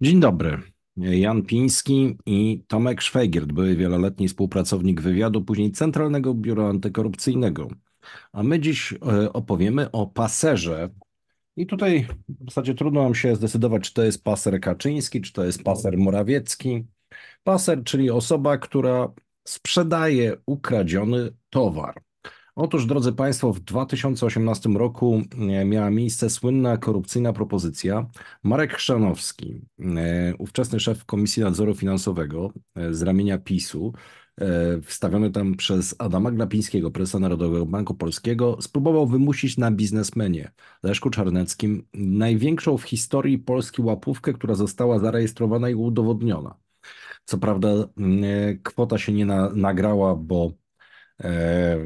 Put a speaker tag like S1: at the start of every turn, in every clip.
S1: Dzień dobry. Jan Piński i Tomek Szwajgiert, były wieloletni współpracownik wywiadu, później Centralnego Biura Antykorupcyjnego. A my dziś e, opowiemy o paserze. I tutaj w zasadzie trudno nam się zdecydować, czy to jest paser Kaczyński, czy to jest paser Morawiecki. Paser, czyli osoba, która sprzedaje ukradziony towar. Otóż, drodzy Państwo, w 2018 roku e, miała miejsce słynna korupcyjna propozycja. Marek Chrzanowski, e, ówczesny szef Komisji Nadzoru Finansowego e, z ramienia PiSu, wstawiony tam przez Adama Glapińskiego, prezesa Narodowego Banku Polskiego, spróbował wymusić na biznesmenie Leszku Czarneckim największą w historii Polski łapówkę, która została zarejestrowana i udowodniona. Co prawda kwota się nie na, nagrała, bo E,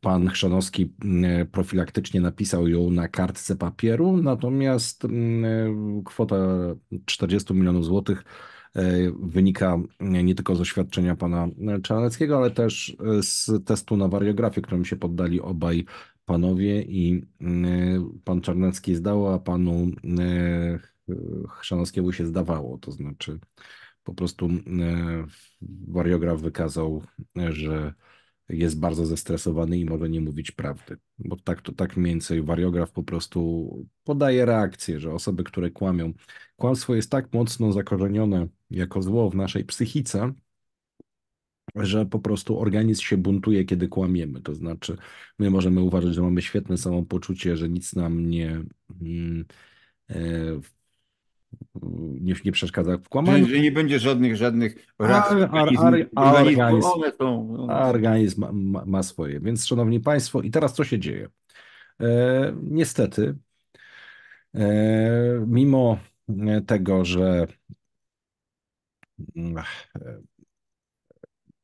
S1: pan Chrzanowski e, profilaktycznie napisał ją na kartce papieru, natomiast mm, e, kwota 40 milionów złotych wynika nie tylko z oświadczenia pana Czarneckiego, ale też z testu na wariografię, którym się poddali obaj panowie i pan Czarnecki zdał, a panu Chrzanowskiemu się zdawało, to znaczy po prostu e, wariograf wykazał, e, że jest bardzo zestresowany i może nie mówić prawdy. Bo tak to tak mniej więcej wariograf po prostu podaje reakcję, że osoby, które kłamią, kłamstwo jest tak mocno zakorzenione jako zło w naszej psychice, że po prostu organizm się buntuje, kiedy kłamiemy. To znaczy, my możemy uważać, że mamy świetne samopoczucie, że nic nam nie mm, e, nie, nie przeszkadza w kłamaniu. Że, że nie będzie żadnych, żadnych rad. Ar, ar, ar, organizm, organizm ma, ma, swoje. Więc szanowni państwo, i teraz co się dzieje? E, niestety, e, mimo tego, że e,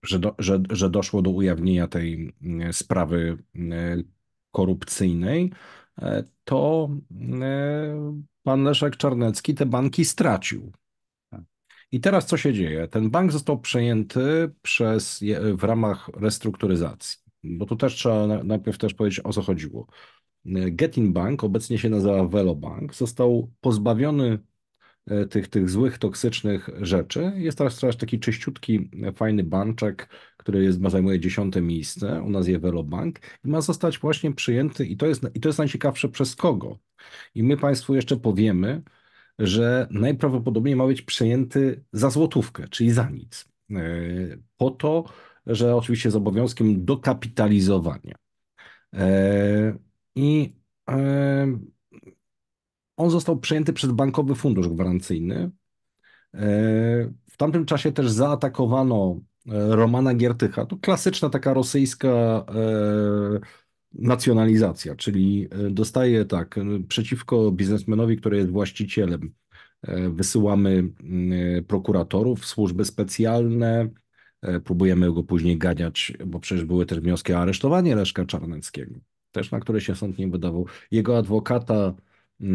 S1: że, do, że, że doszło do ujawnienia tej mm, sprawy mm, korupcyjnej, E, to e, pan Leszek Czarnecki te banki stracił. I teraz co się dzieje? Ten bank został przejęty przez, w ramach restrukturyzacji, bo tu też trzeba najpierw też powiedzieć o co chodziło. E, Getin Bank, obecnie się nazywa Velobank, został pozbawiony tych, tych złych, toksycznych rzeczy. Jest teraz taki czyściutki, fajny banczek, który jest, zajmuje dziesiąte miejsce, u nas jest Velobank, i ma zostać właśnie przyjęty, i to, jest, i to jest najciekawsze, przez kogo. I my Państwu jeszcze powiemy, że najprawdopodobniej ma być przyjęty za złotówkę, czyli za nic. E, po to, że oczywiście z obowiązkiem dokapitalizowania. E, I e, on został przyjęty przez Bankowy Fundusz Gwarancyjny. W tamtym czasie też zaatakowano E, Romana Giertycha. To klasyczna taka rosyjska e, nacjonalizacja, czyli e, dostaje tak, przeciwko biznesmenowi, który jest właścicielem, wysyłamy prokuratorów, służby specjalne, próbujemy go później ganiać, bo przecież były też wnioski o aresztowanie Leszka Czarneckiego, też na które się sąd nie wydawał. Jego adwokata E,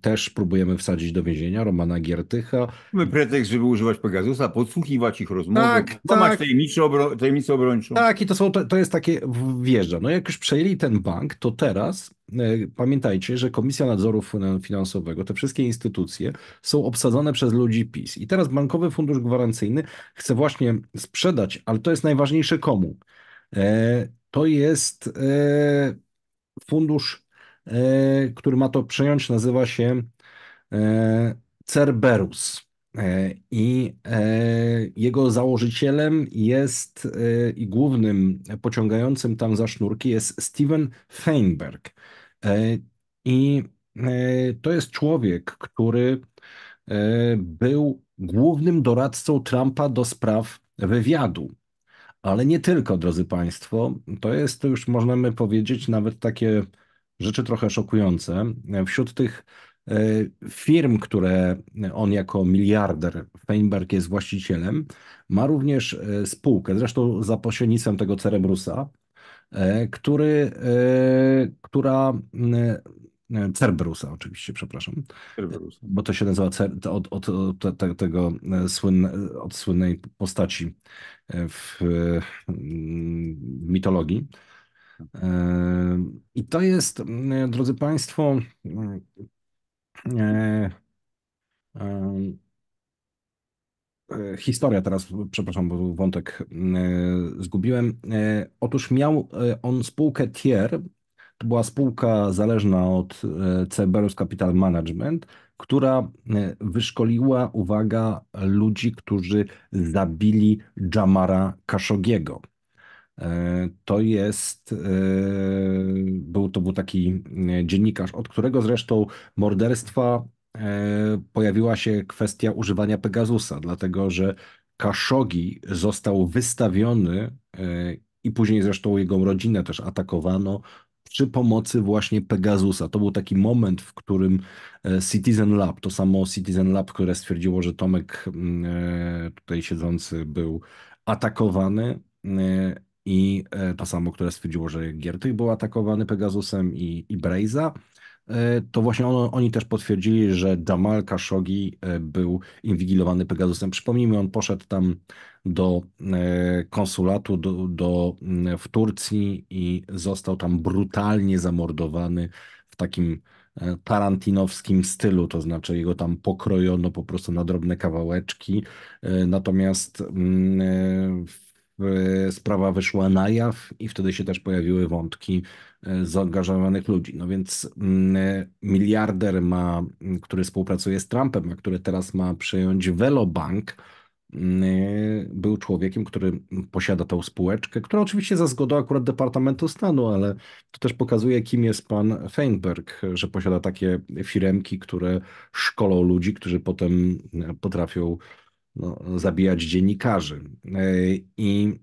S1: też próbujemy wsadzić do więzienia Romana Giertycha. Mamy pretekst, żeby używać Pegasusa,
S2: podsłuchiwać ich rozmowy, tak, tak. tajemnicę, obro tajemnicę obrończą. Tak,
S1: i to, są, to, to jest takie, wjeżdża. No jak już przejęli ten bank, to teraz e, pamiętajcie, że Komisja Nadzoru Finansowego, te wszystkie instytucje są obsadzone przez ludzi PiS. I teraz Bankowy Fundusz Gwarancyjny chce właśnie sprzedać, ale to jest najważniejsze komu? E, to jest fundusz E, który ma to przejąć, nazywa się e, Cerberus. E, I jego założycielem jest i głównym pociągającym tam za sznurki jest Steven Feinberg. I to jest człowiek, który był głównym doradcą Trumpa do spraw wywiadu. Ale nie tylko, drodzy Państwo, to jest to już możemy powiedzieć nawet takie rzeczy trochę szokujące. Wśród tych e, firm, które on jako miliarder, Feinberg jest właścicielem, ma również e, spółkę, zresztą za pośrednictwem tego Cerebrusa, e, który, która Cerberusa oczywiście, przepraszam. Cerberusa. Bo to się nazywa cer, od, od, od, tego słynne, od słynnej postaci w, w mitologii i to jest, mm, drodzy Państwo, mm, e, e, historia teraz, przepraszam, bo wątek mm, e, zgubiłem. Otóż miał on spółkę TIER, to była spółka zależna od Cerberus Capital Management, która wyszkoliła, uwaga, ludzi, którzy zabili Jamara Kaszogiego. To jest, e, był, to był taki e, dziennikarz, od którego zresztą morderstwa e, pojawiła się kwestia używania Pegasusa, dlatego że Kaszogi został wystawiony i później zresztą jego rodzinę też atakowano przy pomocy właśnie Pegasusa. To był taki moment, w którym Citizen Lab, to samo Citizen Lab, które stwierdziło, że Tomek tutaj siedzący był atakowany, i e, to samo, które stwierdziło, że Giertych był atakowany Pegasusem i, i Brejza, e, to właśnie on, oni też potwierdzili, że Damal Khashoggi e, był inwigilowany Pegasusem. Przypomnijmy, on poszedł tam do konsulatu do, do, mm, w Turcji i został tam brutalnie zamordowany w takim tarantinowskim stylu, to znaczy jego tam pokrojono po prostu na drobne kawałeczki. Natomiast mm, w E, sprawa wyszła na jaw i wtedy się też pojawiły wątki e, zaangażowanych ludzi. No więc mm, e, miliarder, ma, mm, który współpracuje z Trumpem, a który teraz ma przejąć Velobank, mm, był człowiekiem, który posiada tą spółeczkę, która oczywiście za zgodą akurat Departamentu Stanu, ale to też pokazuje, kim jest pan Feinberg, że posiada takie firemki, które szkolą ludzi, którzy potem potrafią no, zabijać dziennikarzy. E, I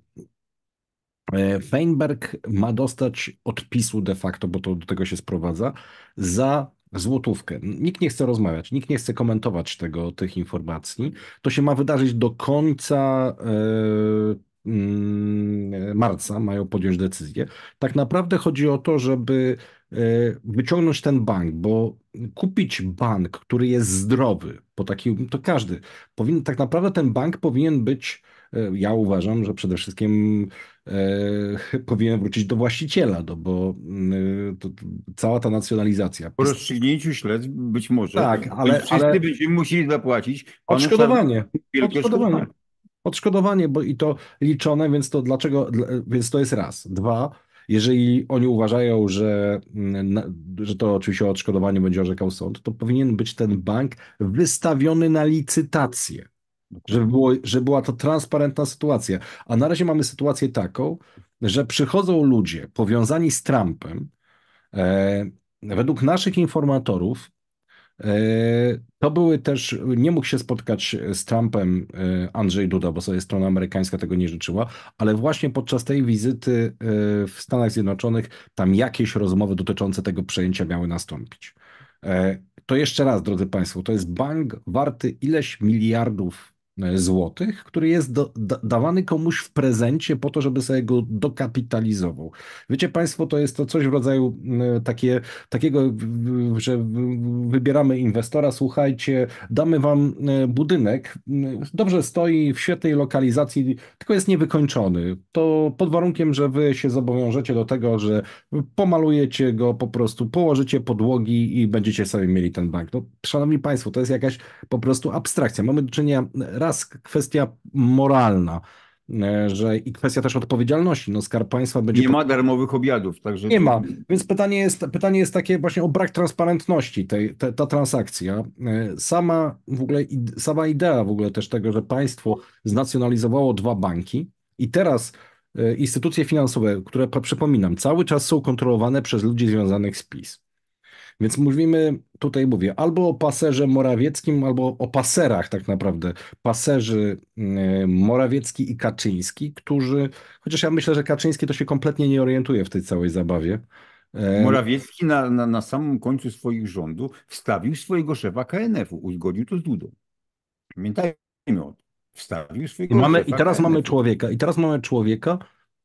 S1: e, Feinberg ma dostać odpisu de facto, bo to do tego się sprowadza, za złotówkę. Nikt nie chce rozmawiać, nikt nie chce komentować tego, tych informacji. To się ma wydarzyć do końca e, Mm, e, marca mają podjąć decyzję. Tak naprawdę chodzi o to, żeby e, wyciągnąć ten bank, bo kupić bank, który jest zdrowy, po taki to każdy powinien, tak naprawdę ten bank powinien być, e, ja uważam, że przede wszystkim e, powinien wrócić do właściciela, do, no bo mm, e, to, cała ta nacjonalizacja. Po
S2: rozstrzygnięciu śledztw być
S1: może. Tak, ale. Wszyscy ale...
S2: będziemy musieli zapłacić. Odszkodowanie. Odszkodowanie
S1: odszkodowanie, bo i to liczone, więc to dlaczego, więc to jest raz. Dwa, jeżeli oni uważają, że, mm, że to oczywiście odszkodowanie będzie orzekał sąd, to powinien być ten bank wystawiony na licytację, żeby, było, żeby była to transparentna sytuacja. A na razie mamy sytuację taką, że przychodzą ludzie powiązani z Trumpem. E, według naszych informatorów E, to były też, nie mógł się spotkać z Trumpem e, Andrzej Duda, bo sobie strona amerykańska tego nie życzyła, ale właśnie podczas tej wizyty e, w Stanach Zjednoczonych tam jakieś rozmowy dotyczące tego przejęcia miały nastąpić. To jeszcze raz, drodzy Państwo, to jest bank warty ileś miliardów E, złotych, który jest do, da, dawany komuś w prezencie po to, żeby sobie go dokapitalizował. Wiecie Państwo, to jest to coś w rodzaju e, takie, takiego, że wybieramy inwestora, słuchajcie, damy Wam e, budynek, dobrze stoi, w świetnej lokalizacji, tylko jest niewykończony. To pod warunkiem, że Wy się zobowiążecie do tego, że pomalujecie go po prostu, położycie podłogi i będziecie sobie mieli ten bank. No, szanowni Państwo, to jest jakaś po prostu abstrakcja. Mamy do czynienia raz kwestia moralna e, że i kwestia też odpowiedzialności. No skarb państwa będzie. Nie ma
S2: darmowych obiadów, także. Nie ma.
S1: Więc pytanie jest, pytanie jest takie właśnie o brak transparentności tej, te, ta transakcja. E, sama w ogóle sama idea w ogóle też tego, że państwo znacjonalizowało dwa banki i teraz e, instytucje finansowe, które przypominam, cały czas są kontrolowane przez ludzi związanych z PiS. Więc mówimy, tutaj mówię, albo o paserze Morawieckim, albo o paserach tak naprawdę, paserzy e, Morawiecki i Kaczyński, którzy, chociaż ja myślę, że Kaczyński to się kompletnie nie orientuje w tej całej zabawie. E,
S2: Morawiecki na, na, na samym końcu swoich rządów wstawił swojego szefa KNF-u, uzgodził to z Dudą. Pamiętajmy o tym. Wstawił swojego I, mamy, i teraz mamy
S1: człowieka, i teraz mamy człowieka,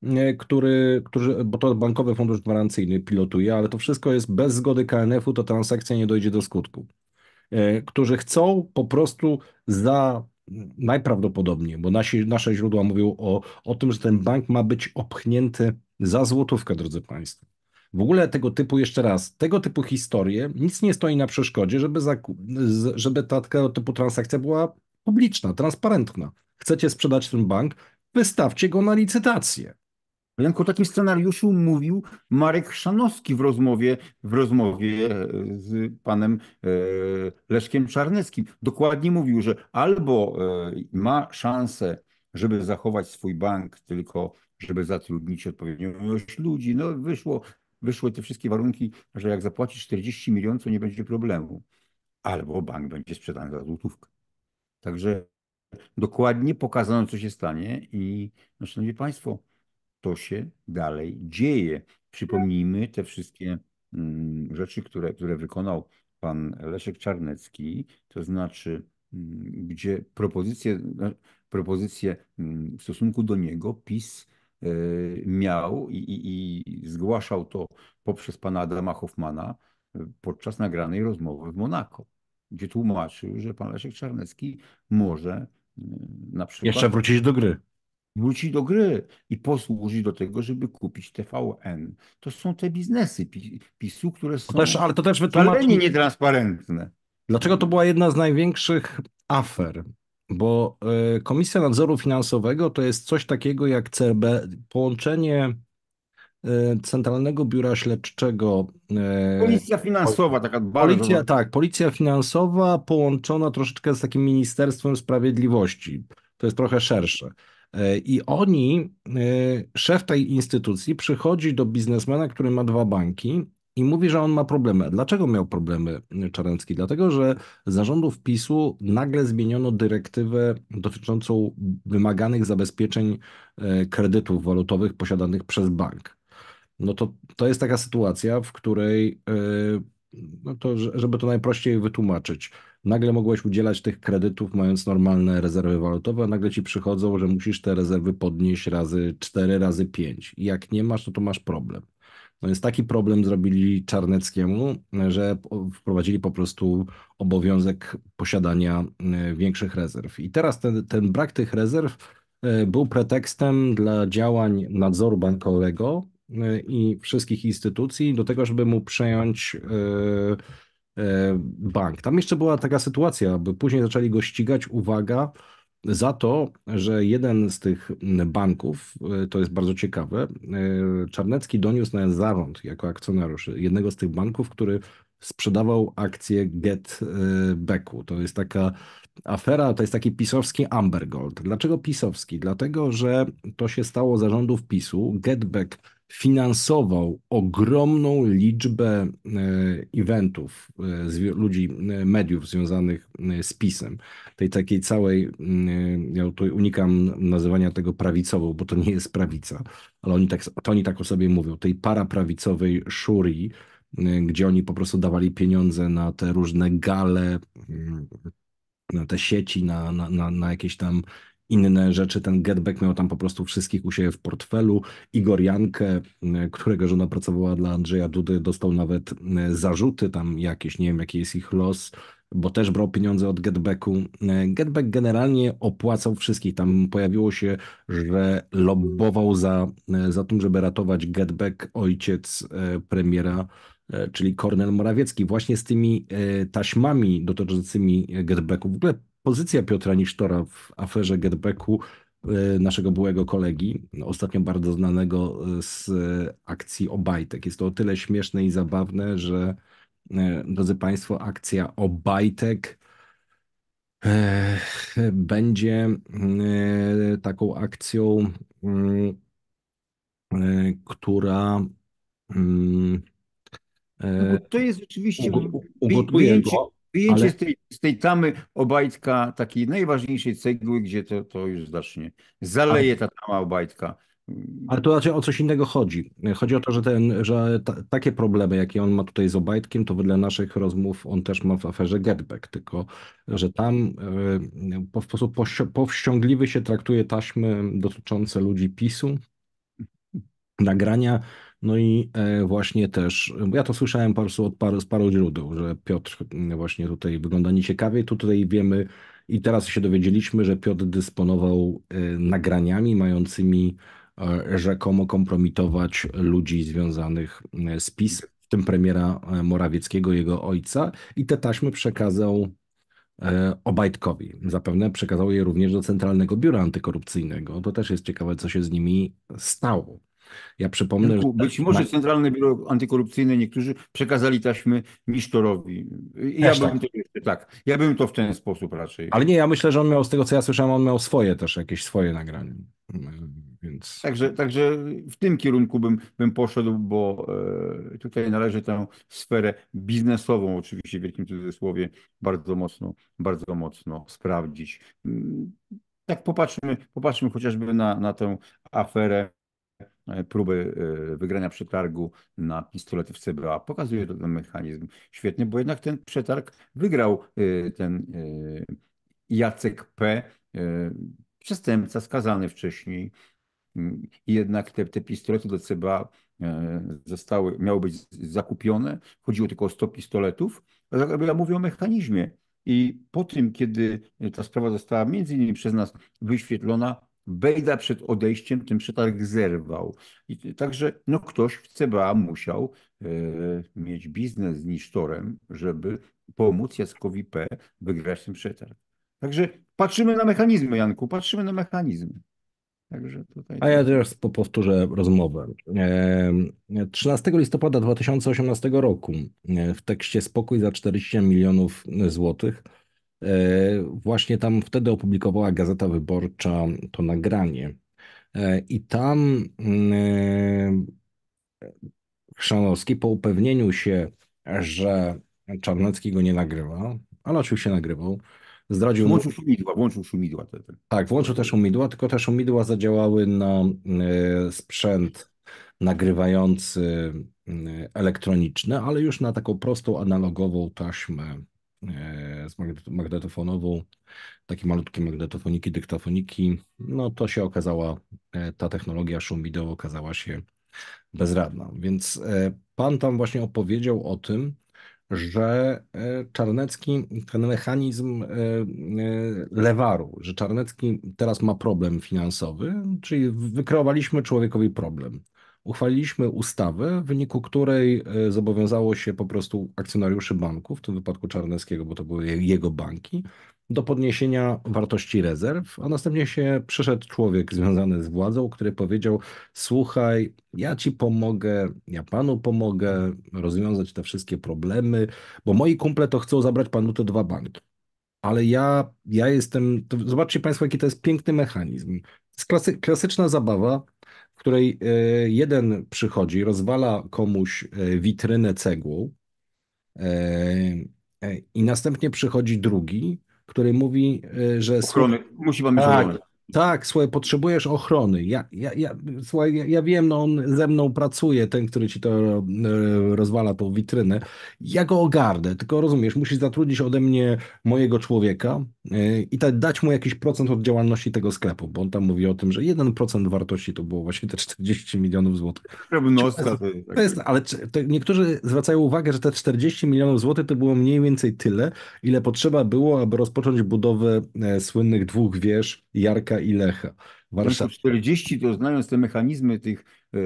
S1: E, który, który, bo to Bankowy Fundusz Gwarancyjny pilotuje, ale to wszystko jest bez zgody KNF-u, to transakcja nie dojdzie do skutku. E, którzy chcą po prostu za najprawdopodobniej, bo nasi, nasze źródła mówią o, o tym, że ten bank ma być opchnięty za złotówkę, drodzy Państwo. W ogóle tego typu, jeszcze raz, tego typu historie, nic nie stoi na przeszkodzie, żeby, żeby ta tego typu transakcja była publiczna, transparentna. Chcecie sprzedać ten bank, wystawcie go na licytację. Janko o takim scenariuszu mówił
S2: Marek Szanowski w rozmowie, w rozmowie e, z panem e, Leszkiem Czarneckim. Dokładnie mówił, że albo e, ma szansę, żeby zachować swój bank, tylko żeby zatrudnić odpowiednią ilość ludzi. No wyszło, wyszły te wszystkie warunki, że jak zapłacić 40 milionów, to nie będzie problemu. Albo bank będzie sprzedany za złotówkę. Także dokładnie pokazano, co się stanie i no, szanowni państwo, to się dalej dzieje. Przypomnijmy te wszystkie mm, rzeczy, które, które wykonał pan Leszek Czarnecki, to znaczy, mm, gdzie propozycje, no, propozycje mm, w stosunku do niego PiS e, miał i, i, i zgłaszał to poprzez pana Adama Hoffmana e, podczas nagranej rozmowy w Monako, gdzie tłumaczył, że pan Leszek Czarnecki może na przykład... Jeszcze wrócić do gry wróci do gry i posłuży do tego, żeby kupić TVN. To są te biznesy PiSu, które są to też, ale to też wytłumaczy...
S1: nietransparentne. Dlaczego to była jedna z największych afer? Bo y, Komisja Nadzoru Finansowego to jest coś takiego jak CRB, połączenie y, Centralnego Biura Śledczego. Y, policja
S2: finansowa, taka bardzo. Policja,
S1: tak, policja finansowa połączona troszeczkę z takim Ministerstwem Sprawiedliwości. To jest trochę szersze. E, I oni, e, szef tej instytucji przychodzi do biznesmena, który ma dwa banki i mówi, że on ma problemy. Dlaczego miał problemy e, Czarencki? Dlatego, że zarządów PiSu nagle zmieniono dyrektywę dotyczącą wymaganych zabezpieczeń kredytów walutowych posiadanych przez bank. No to, to jest taka sytuacja, w której, no to, żeby to najprościej wytłumaczyć, nagle mogłeś udzielać tych kredytów, mając normalne rezerwy walutowe, a nagle ci przychodzą, że musisz te rezerwy podnieść razy 4, razy 5. I jak nie masz, to no to masz problem. No więc taki problem zrobili Czarneckiemu, że wprowadzili po prostu obowiązek posiadania e, większych rezerw. I teraz ten, ten brak tych rezerw e, był pretekstem dla działań nadzoru bankowego e, i wszystkich instytucji do tego, żeby mu przejąć E, bank. Tam jeszcze była taka sytuacja, by później zaczęli go ścigać, uwaga, za to, że jeden z tych banków, e, to jest bardzo ciekawe, e, Czarnecki doniósł na zarząd jako akcjonariusz jednego z tych banków, który sprzedawał akcję GetBacku. To jest taka afera, to jest taki pisowski Amber Gold. Dlaczego pisowski? Dlatego, że to się stało zarządów PiSu. Back finansował ogromną liczbę e, eventów e, ludzi, e, mediów związanych z PiSem. Tej takiej całej, ja tutaj unikam nazywania tego prawicową, bo to nie jest prawica, ale oni tak, to oni tak o sobie mówią, tej paraprawicowej szuri, gdzie oni po prostu dawali pieniądze na te różne gale, mm, na te sieci, na, na, na, na jakieś tam inne rzeczy. Ten getback miał tam po prostu wszystkich u siebie w portfelu. Igor Jankę, e, którego żona pracowała dla Andrzeja Dudy, dostał nawet e, zarzuty tam jakieś, nie wiem jaki jest ich los bo też brał pieniądze od Getbacku. E, getback generalnie opłacał wszystkich. Tam pojawiło się, że lobbował za, za tym, żeby ratować Getback ojciec premiera, czyli Kornel Morawiecki. Właśnie z tymi taśmami dotyczącymi Getbacku w ogóle pozycja Piotra Nisztora w aferze Gerbeku, e, naszego byłego kolegi, ostatnio bardzo znanego e, z akcji Obajtek. Jest to o tyle śmieszne i zabawne, że e, drodzy Państwo, akcja Obajtek będzie taką akcją, mm, która mm, no to jest rzeczywiście ugotuje go Wyjęcie ale... z,
S2: tej, z tej tamy Obajtka, takiej najważniejszej cegły, gdzie to, to już zacznie. zaleje ta tama Obajtka.
S1: Ale tu raczej o coś innego chodzi. Chodzi o to, że, ten, że ta, takie problemy, jakie on ma tutaj z Obajtkiem, to wedle naszych rozmów on też ma w aferze Getback, tylko że tam y, po, w sposób powściągliwy się traktuje taśmy dotyczące ludzi PiSu, nagrania no i e, właśnie też, ja to słyszałem po prostu od paru, z paru źródeł, że Piotr mm, właśnie tutaj wygląda nieciekawie. Tutaj wiemy i teraz się dowiedzieliśmy, że Piotr dysponował e, nagraniami mającymi e, rzekomo kompromitować ludzi związanych z PiS, w tym premiera Morawieckiego, jego ojca, i te taśmy przekazał Obajtkowi. Zapewne przekazał je również do Centralnego Biura Antykorupcyjnego. To też jest ciekawe, co się z nimi stało. Ja przypomnę, że... Być może
S2: Centralne Biuro Antykorupcyjne niektórzy przekazali taśmy Misztorowi. Ja bym tak. To, tak, ja bym to w ten sposób raczej. Ale nie,
S1: ja myślę, że on miał, z tego co ja słyszałem, on miał swoje też, jakieś swoje nagranie. Mm, więc...
S2: Także, także w tym kierunku bym, bym poszedł, bo e, tutaj należy tę sferę biznesową, oczywiście w wielkim cudzysłowie, bardzo mocno, bardzo mocno sprawdzić. Mm, tak popatrzmy, popatrzmy chociażby na, na tę aferę E, próby e, wygrania przetargu na pistolety w CBA. Pokazuje to ten mechanizm. Świetnie, bo jednak ten przetarg wygrał e, ten Jacek P., przestępca skazany wcześniej. I jednak te, te pistolety do CBA zostały, miały być zakupione. Chodziło tylko o 100 pistoletów. Ja mówię o mechanizmie. I po tym, kiedy ta sprawa została między innymi przez nas wyświetlona, Bejda przed odejściem ten przetarg zerwał. I także no, ktoś w CBA musiał e, mieć biznes z nisztorem, żeby pomóc Jackowi P. wygrać ten przetarg. Także patrzymy na mechanizmy, Janku, patrzymy na mechanizmy. Także tutaj... A ja teraz
S1: powtórzę rozmowę. 13 listopada 2018 roku e, w tekście Spokój za 40 milionów złotych E, właśnie tam wtedy opublikowała Gazeta Wyborcza to nagranie. E, I tam mm, e, Chrzanowski po upewnieniu się, że Czarnecki go nie nagrywa, ale oczywiście nagrywał, zdradził... Włączył szumidła,
S2: włączył szumidła.
S1: Tak, włączył też umidła, tylko też umidła zadziałały na sprzęt nagrywający elektroniczny, ale już na taką prostą, analogową taśmę E, z magnetofonową, takie malutkie magnetofoniki, dyktafoniki, no to się okazała, e, ta technologia szum wideo okazała się bezradna. Więc e, pan tam właśnie opowiedział o tym, że Czarnecki, ten mechanizm lewaru, że Czarnecki teraz ma problem finansowy, czyli wykreowaliśmy człowiekowi problem uchwaliliśmy ustawę, w wyniku której e, zobowiązało się po prostu akcjonariuszy banków, w tym wypadku Czarneckiego, bo to były jego banki, do podniesienia wartości rezerw, a następnie się przyszedł człowiek związany z władzą, który powiedział: Słuchaj, ja ci pomogę, ja panu pomogę rozwiązać te wszystkie problemy, bo moi kumple to chcą zabrać panu te dwa banki. Ale ja, ja jestem. zobaczcie Państwo, jaki to jest piękny mechanizm. klasy, klasyczna zabawa której e, jeden przychodzi, rozwala komuś e, witrynę cegłą e, i następnie przychodzi drugi, który mówi, że... Ochrony, musi pan mieć tak, ochronę. Tak, słuchaj, potrzebujesz ochrony. Ja, ja, ja, słuchaj, ja, ja wiem, no on ze mną pracuje, ten, który ci to e, rozwala, tą witrynę. Ja go ogarnę, tylko rozumiesz, musisz zatrudnić ode mnie mojego człowieka e, i ta, dać mu jakiś procent od działalności tego sklepu, bo on tam mówi o tym, że 1% wartości to było właśnie te 40 milionów złotych.
S2: Tak. To jest,
S1: ale to niektórzy zwracają uwagę, że te 40 milionów złotych to było mniej więcej tyle, ile potrzeba było, aby rozpocząć budowę e, słynnych dwóch wież Jarka Opole i Lecha.
S2: Warszawa. 40 to znając te mechanizmy tych e,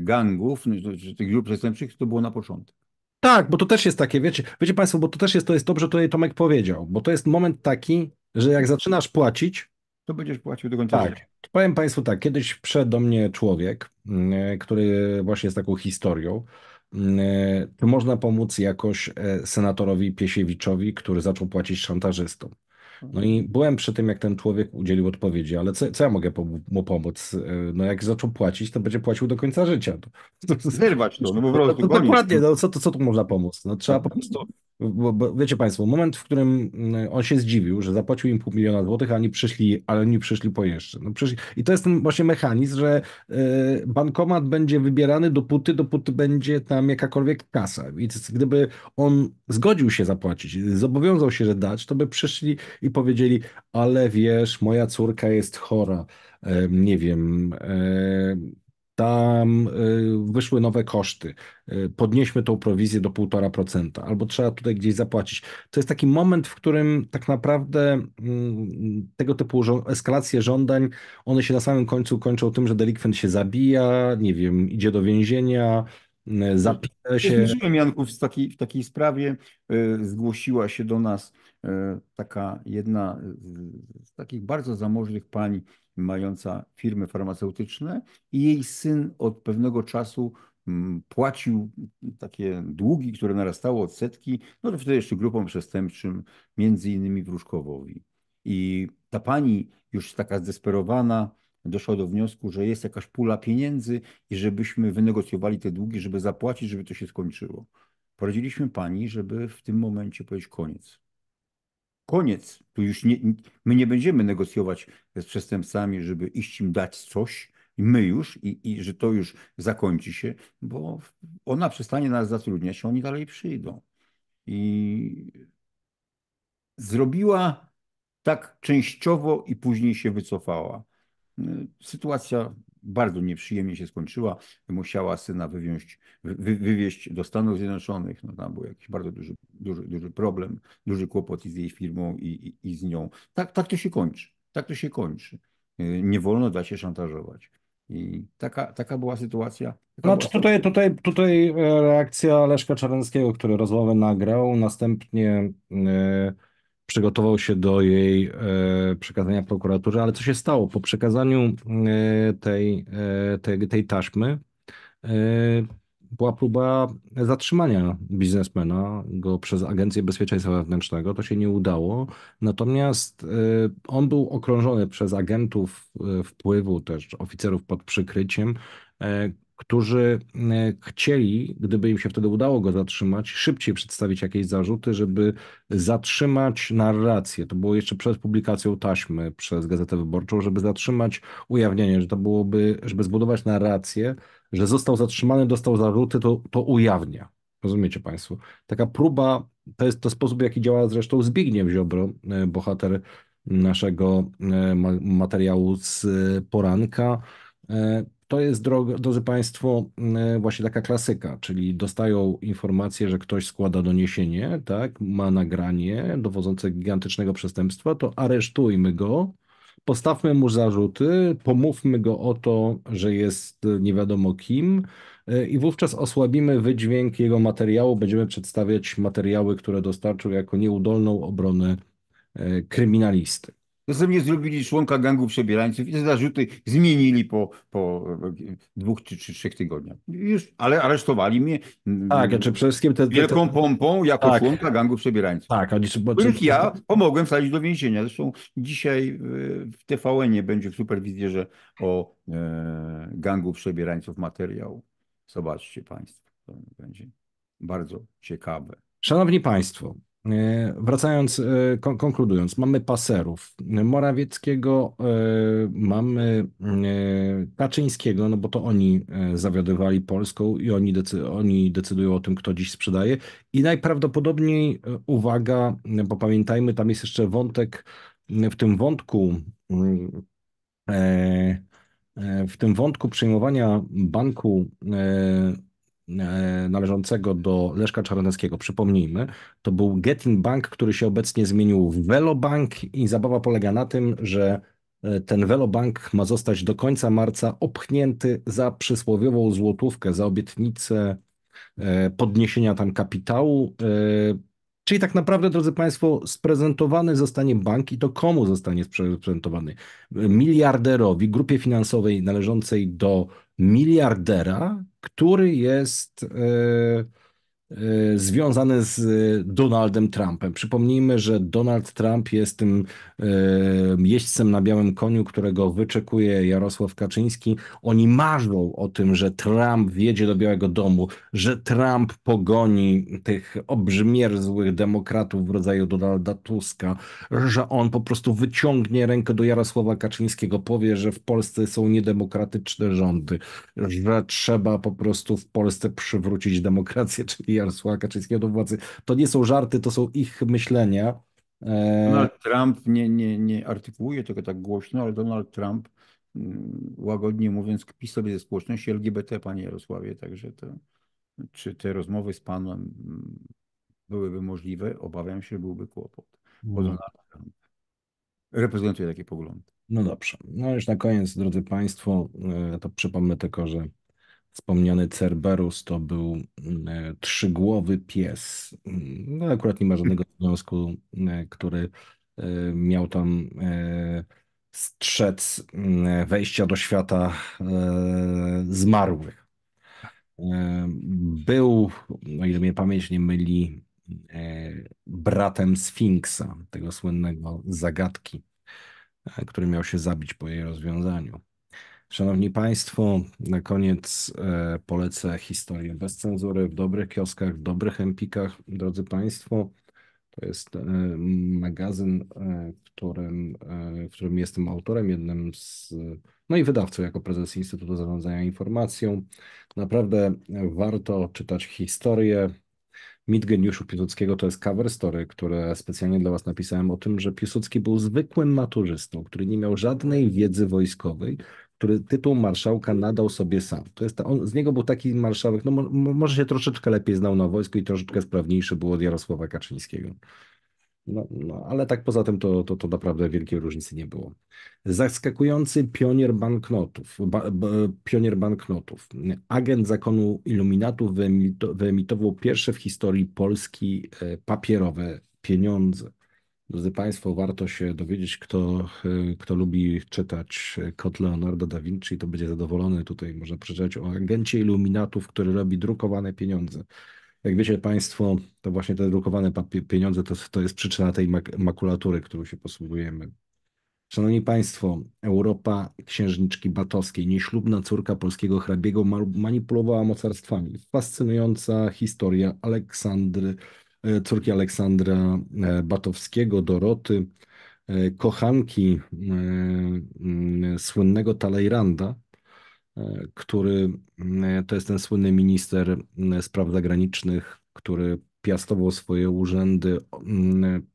S2: gangów, no, tych
S1: grup przestępczych, to było na początku. Tak, bo to też jest takie, wiecie, wiecie Państwo, bo to też jest, to jest dobrze, tutaj Tomek powiedział, bo to jest moment taki, że jak zaczynasz płacić, to będziesz płacił do końca tak. życia. Powiem Państwu tak, kiedyś przyszedł do mnie człowiek, mm, e, który właśnie jest taką historią, czy mm, e, można pomóc jakoś senatorowi Piesiewiczowi, który zaczął płacić szantażystom. No i byłem przy tym, jak ten człowiek udzielił odpowiedzi, ale co, co ja mogę mu pomóc? E, no jak zaczął płacić, to będzie płacił do końca życia. Zerwać to, no po prostu. Dokładnie, no, no co, to, co tu można pomóc? No trzeba po prostu bo, bo, wiecie Państwo, moment, w którym mm, on się zdziwił, że zapłacił im pół miliona złotych, a oni przyszli, ale nie przyszli po jeszcze. No przyszli. I to jest ten właśnie mechanizm, że y, bankomat będzie wybierany dopóty, dopóty będzie tam jakakolwiek kasa. I gdyby on zgodził się zapłacić, zobowiązał się, że dać, to by przyszli i powiedzieli, ale wiesz, moja córka jest chora, nie wiem, e, tam y, wyszły nowe koszty, y, podnieśmy tą prowizję do 1,5%, albo trzeba tutaj gdzieś zapłacić. To jest taki moment, w którym tak naprawdę mm, tego typu eskalacje żądań, one się na samym końcu kończą tym, że delikwent się zabija, nie wiem, idzie do więzienia, y, no, zapija się. Zmierzyłem,
S2: Janków, w takiej, w takiej sprawie zgłosiła się do nas E, taka jedna z takich bardzo zamożnych pań mająca firmy farmaceutyczne i jej syn od pewnego czasu płacił takie długi, które narastały odsetki, no to wtedy jeszcze grupom przestępczym, między innymi Wróżkowowi. I ta pani już taka zdesperowana, doszła do wniosku, że jest jakaś pula pieniędzy i żebyśmy wynegocjowali te długi, żeby zapłacić, żeby to się skończyło. Poradziliśmy pani, żeby w tym momencie powiedzieć koniec. Koniec. Tu już nie, my nie będziemy negocjować z przestępcami, żeby iść im dać coś, my już i, i że to już zakończy się, bo ona przestanie nas zatrudniać, oni dalej przyjdą. I zrobiła tak częściowo i później się wycofała. Sytuacja bardzo nieprzyjemnie się skończyła. Musiała syna wy, wywieźć do Stanów Zjednoczonych. No, tam był jakiś bardzo duży, duży, duży problem, duży kłopot i z jej firmą i, i, i z nią. Tak, tak to się kończy. Tak to się kończy. Y, nie wolno dać się szantażować. I taka, taka była sytuacja.
S1: Taka znaczy była tutaj, tutaj, tutaj e, reakcja Leszka Czarneckiego, który rozmowę nagrał, następnie... Yy przygotował się do jej e, przekazania prokuraturze, ale co się stało? Po przekazaniu e, tej, e, tej, tej taśmy była próba zatrzymania biznesmena go przez Agencję Bezpieczeństwa Wewnętrznego. To się nie udało. Natomiast on był okrążony przez agentów wpływu, też oficerów pod przykryciem, którzy e, chcieli, gdyby im się wtedy udało go zatrzymać, szybciej przedstawić jakieś zarzuty, żeby zatrzymać narrację. To było jeszcze przed publikacją taśmy przez Gazetę Wyborczą, żeby zatrzymać ujawnienie, że to byłoby, żeby zbudować narrację, że został zatrzymany, dostał zarzuty, to, to ujawnia. Rozumiecie Państwo? Taka próba, to jest to sposób, jaki działa zresztą Zbigniew Ziobro, e, bohater naszego e, materiału z poranka to jest, drodzy Państwo, mm, e, właśnie taka klasyka, czyli dostają informację, że ktoś składa doniesienie, tak, ma nagranie dowodzące gigantycznego przestępstwa, to aresztujmy go, postawmy mu zarzuty, pomówmy go o to, że jest e, nie wiadomo kim, e, i wówczas osłabimy wydźwięk jego materiału, będziemy przedstawiać materiały, które dostarczył jako nieudolną obronę kryminalisty
S2: mnie zrobili członka gangu przebierańców i te zarzuty zmienili po, po e, dwóch czy, czy trzech tygodniach. Już, ale aresztowali mnie mm, tak, znaczy przede wszystkim te, te, wielką pompą jako tak, członka gangu przebierańców. Tak, oni, bo, których czy... ja pomogłem wsadzić do więzienia. Zresztą dzisiaj e, w TVN będzie w superwizjerze o e, gangu przebierańców materiał. Zobaczcie Państwo, to będzie bardzo ciekawe.
S1: Szanowni Państwo, E, wracając, e, konkludując, mamy paserów e, Morawieckiego, mamy Kaczyńskiego, no bo to oni zawiadywali Polską i oni, decy oni decydują o tym, kto dziś sprzedaje. I najprawdopodobniej, uwaga, bo pamiętajmy, tam jest jeszcze wątek, w tym wątku, mm, w tym wątku przejmowania banku E, należącego do Leszka Czarneckiego, przypomnijmy, to był Getin Bank, który się obecnie zmienił w Velobank i zabawa polega na tym, że e, ten Velobank ma zostać do końca marca opchnięty za przysłowiową złotówkę, za obietnicę e, podniesienia tam kapitału. Czyli tak naprawdę, drodzy Państwo, sprezentowany zostanie bank i to komu zostanie sprezentowany? Miliarderowi, grupie finansowej należącej do miliardera, który jest e, E, związane z e, Donaldem Trumpem. Przypomnijmy, że Donald Trump jest tym e, jeźdźcem na białym koniu, którego wyczekuje Jarosław Kaczyński. Oni marzą o tym, że Trump wjedzie do Białego Domu, że Trump pogoni tych obrzmierzłych demokratów w rodzaju Donalda Tuska, że on po prostu wyciągnie rękę do Jarosława Kaczyńskiego, powie, że w Polsce są niedemokratyczne rządy, że trzeba po prostu w Polsce przywrócić demokrację, czyli Jarosława Kaczyńskiego do władzy. To nie są żarty, to są ich myślenia. E, Donald
S2: Trump nie, nie, nie artykułuje tego tak głośno, ale Donald Trump mm, łagodnie mówiąc, kpi sobie ze społeczności LGBT, panie Jarosławie, także to, czy te rozmowy z panem mm, byłyby możliwe? Obawiam się, że byłby kłopot.
S1: Bo no. Donald Trump
S2: reprezentuje takie poglądy.
S1: No dobrze. No już na koniec, drodzy Państwo, e, to przypomnę tylko, że Wspomniany Cerberus to był mm, e, trzygłowy pies. No, akurat nie ma hmm. żadnego związku, e, który e, miał tam strzec mm, wejścia do świata zmarłych. Był, o ile mnie pamięć nie myli, bratem Sfinksa, tego słynnego zagadki, który miał się zabić po jej rozwiązaniu. Szanowni Państwo, na koniec e, polecę historię bez cenzury w dobrych kioskach, w dobrych empikach. Drodzy Państwo, to jest e, magazyn, e, w którym, w którym jestem autorem, jednym z, no i wydawcą jako prezes Instytutu Zarządzania Informacją. Naprawdę warto czytać historię. Mit geniuszu Piłsudskiego to jest cover story, które specjalnie dla Was napisałem o tym, że Piłsudski był zwykłym maturzystą, który nie miał żadnej wiedzy wojskowej, który tytuł marszałka nadał sobie sam. To jest on, z niego był taki marszałek, no mo, może się troszeczkę lepiej znał na wojsku i troszeczkę sprawniejszy był od Jarosława Kaczyńskiego. No, no, ale tak poza tym to, to, to naprawdę wielkiej różnicy nie było. Zaskakujący pionier banknotów, ba, pionier banknotów. Agent zakonu iluminatów wyemito, wyemitował pierwsze w historii Polski e, papierowe pieniądze. Drodzy Państwo, warto się dowiedzieć, kto, e, kto lubi czytać e, kod Leonardo da Vinci, to będzie zadowolony. Tutaj można przeczytać o agencie iluminatów, który robi drukowane pieniądze. Jak wiecie Państwo, to właśnie te drukowane pieniądze to, to jest przyczyna tej mak makulatury, którą się posługujemy. Szanowni Państwo, Europa księżniczki Batowskiej, nieślubna córka polskiego hrabiego, manipulowała mocarstwami. Fascynująca historia Aleksandry E, córki Aleksandra e, Batowskiego, Doroty, e, kochanki słynnego Talleyranda, który to jest ten słynny minister spraw zagranicznych, który piastował swoje urzędy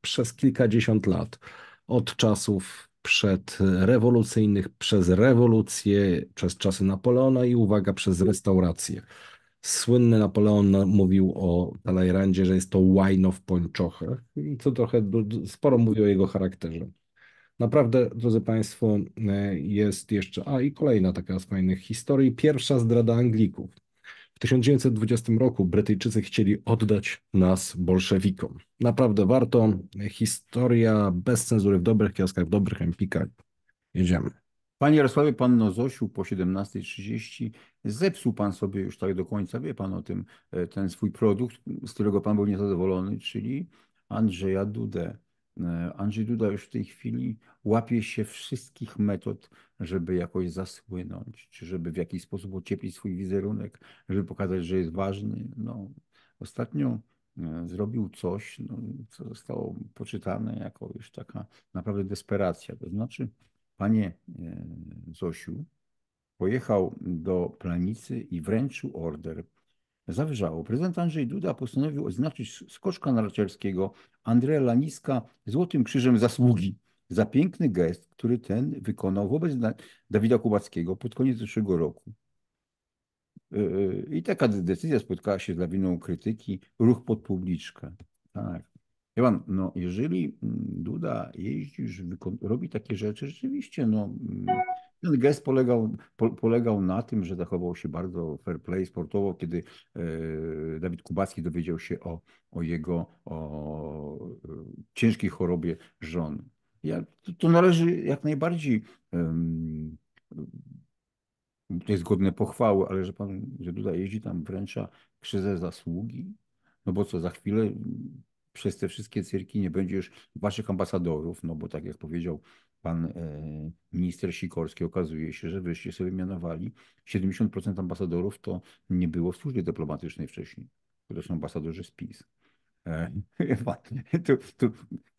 S1: przez kilkadziesiąt lat. Od czasów przedrewolucyjnych, przez rewolucję, przez czasy Napoleona i uwaga, przez restaurację. Słynny Napoleon mówił o Talleyrandzie, że jest to łajno w pończochach i co trochę sporo mówi o jego charakterze. Naprawdę, drodzy Państwo, e, jest jeszcze, a i kolejna taka z fajnych historii, pierwsza zdrada Anglików. W 1920 roku Brytyjczycy chcieli oddać nas bolszewikom. Naprawdę warto. Historia bez cenzury w dobrych kioskach, w dobrych empikach. Jedziemy.
S2: Panie Jarosławie, pan Nozosiu po 17.30 zepsuł pan sobie już tak do końca, wie pan o tym, e, ten swój produkt, z którego pan był niezadowolony, czyli Andrzeja Dudę. E, Andrzej Duda już w tej chwili łapie się wszystkich metod, żeby jakoś zasłynąć, czy żeby w jakiś sposób ocieplić swój wizerunek, żeby pokazać, że jest ważny. No, ostatnio e, zrobił coś, no, co zostało poczytane jako już taka naprawdę desperacja. To znaczy, Panie e, Zosiu, pojechał do Planicy i wręczył order. Zawyżało. Prezydent Andrzej Duda postanowił oznaczyć skoczka narciarskiego Andrzeja Laniska Złotym Krzyżem Zasługi za piękny gest, który ten wykonał wobec Dawida Kubackiego pod koniec zeszłego roku. E, e, I taka decyzja spotkała się z lawiną krytyki, ruch pod publiczkę. Tak. Ja no jeżeli mm, Duda jeździsz, robi takie rzeczy, rzeczywiście, no mm, ten gest polegał, po, polegał na tym, że zachował się bardzo fair play sportowo, kiedy e, Dawid Kubacki dowiedział się o, o jego o, e, ciężkiej chorobie żony. Ja, to, to, należy jak najbardziej um, to jest godne pochwały, ale że pan, że Duda jeździ tam wręcza krzyże zasługi, no bo co, za chwilę przez te wszystkie cyrki nie będzie już waszych ambasadorów, no bo tak jak powiedział pan e, minister Sikorski, okazuje się, że wyście sobie mianowali 70% ambasadorów to nie było w służbie dyplomatycznej wcześniej, to są ambasadorzy z PiS. E, tu, tu,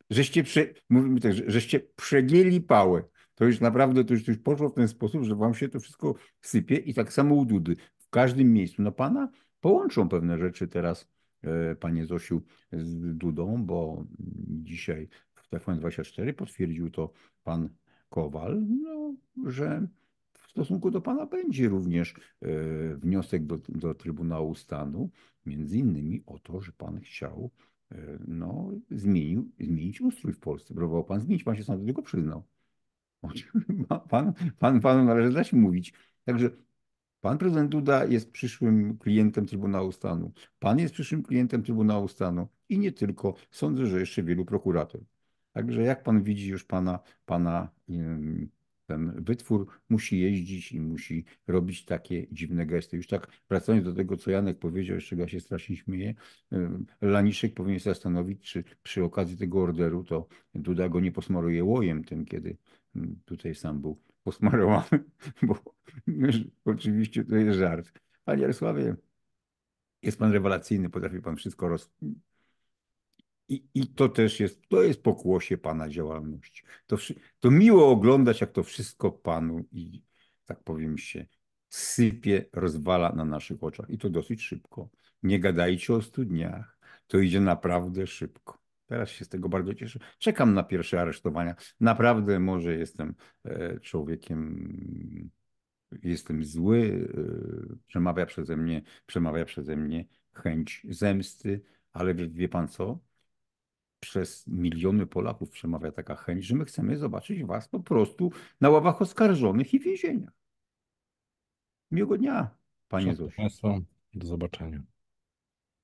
S2: żeście, prze, mówimy tak, żeście przegięli pałę. To już naprawdę to już, to już poszło w ten sposób, że wam się to wszystko sypie i tak samo u Dudy. W każdym miejscu. No pana połączą pewne rzeczy teraz E, panie Zosiu, z Dudą, bo dzisiaj w TVN24 potwierdził to pan Kowal, no, że w stosunku do pana będzie również e, wniosek do, do Trybunału Stanu, między innymi o to, że pan chciał e, no, zmienił, zmienić ustrój w Polsce. Próbował pan zmienić, pan się sam do tego przyznał. Pan, pan, panu należy zaś mówić. Także Pan prezydent Duda jest przyszłym klientem Trybunału Stanu. Pan jest przyszłym klientem Trybunału Stanu i nie tylko. Sądzę, że jeszcze wielu prokuratorów. Także jak pan widzi już pana, pana ten wytwór musi jeździć i musi robić takie dziwne gesty. Już tak wracając do tego, co Janek powiedział, jeszcze czego ja się strasznie śmieję, Laniszek powinien się zastanowić, czy przy okazji tego orderu to Duda go nie posmaruje łojem tym, kiedy tutaj sam był posmarowany, bo oczywiście to jest żart. Panie Jarosławie, jest pan rewelacyjny, potrafi pan wszystko roz... I, I to też jest, to jest pokłosie pana działalności. To, to miło oglądać, jak to wszystko panu i tak powiem się, sypie, rozwala na naszych oczach. I to dosyć szybko. Nie gadajcie o studniach. To idzie naprawdę szybko. Teraz się z tego bardzo cieszę. Czekam na pierwsze aresztowania. Naprawdę może jestem e, człowiekiem, jestem zły, e, przemawia przeze mnie, przemawia przeze mnie chęć zemsty, ale wie, wie pan co? Przez miliony Polaków przemawia taka chęć, że my chcemy zobaczyć was po prostu na ławach oskarżonych i więzieniach.
S1: Miłego dnia, panie Zosiu. do zobaczenia.